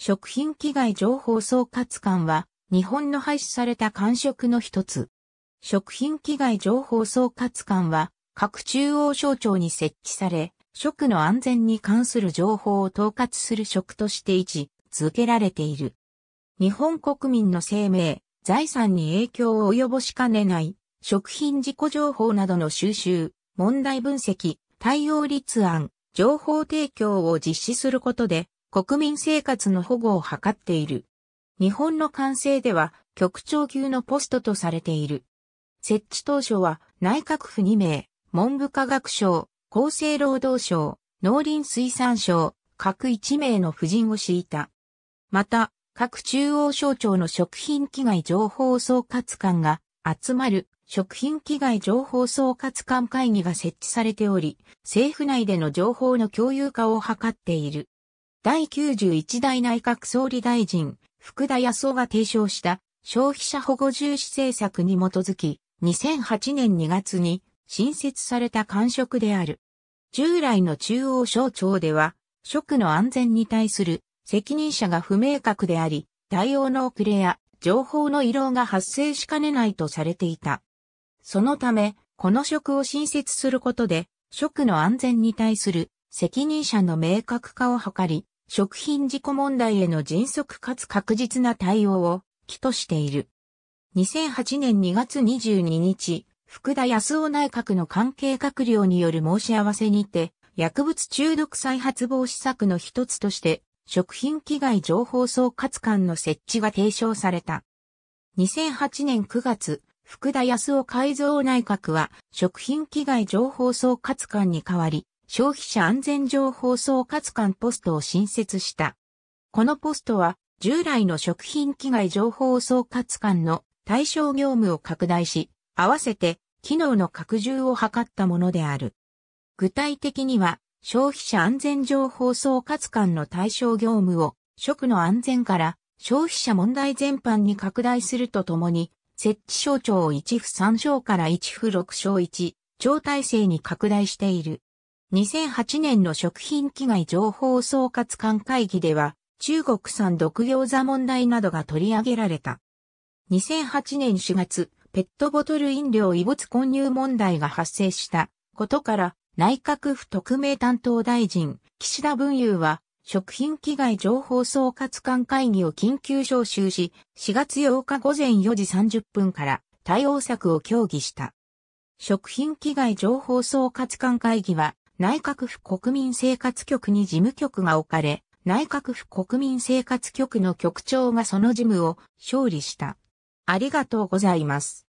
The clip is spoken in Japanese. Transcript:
食品危害情報総括官は、日本の廃止された官職の一つ。食品危害情報総括官は、各中央省庁に設置され、食の安全に関する情報を統括する職として位置続けられている。日本国民の生命、財産に影響を及ぼしかねない食品事故情報などの収集、問題分析、対応立案、情報提供を実施することで国民生活の保護を図っている。日本の官制では局長級のポストとされている。設置当初は内閣府2名、文部科学省、厚生労働省、農林水産省、各1名の夫人を敷いた。また、各中央省庁の食品危害情報総括官が集まる食品危害情報総括官会議が設置されており、政府内での情報の共有化を図っている。第91代内閣総理大臣、福田康夫が提唱した消費者保護重視政策に基づき、2008年2月に新設された官職である。従来の中央省庁では、職の安全に対する責任者が不明確であり、対応の遅れや情報の異論が発生しかねないとされていた。そのため、この職を新設することで、職の安全に対する責任者の明確化を図り、食品事故問題への迅速かつ確実な対応を、期としている。2008年2月22日、福田康夫内閣の関係閣僚による申し合わせにて、薬物中毒再発防止策の一つとして、食品危害情報総括官の設置が提唱された。2008年9月、福田康夫改造内閣は食品危害情報総括官に代わり、消費者安全情報総括官ポストを新設した。このポストは、従来の食品危害情報総括官の対象業務を拡大し、合わせて機能の拡充を図ったものである。具体的には、消費者安全情報総括官の対象業務を食の安全から消費者問題全般に拡大するとともに、設置省庁を1府3省から1府6省1、超体制に拡大している。2008年の食品危害情報総括官会議では、中国産毒餃子問題などが取り上げられた。2008年4月、ペットボトル飲料異物混入問題が発生したことから、内閣府特命担当大臣、岸田文雄は、食品危害情報総括官会議を緊急招集し、4月8日午前4時30分から対応策を協議した。食品危害情報総括官会議は、内閣府国民生活局に事務局が置かれ、内閣府国民生活局の局長がその事務を勝利した。ありがとうございます。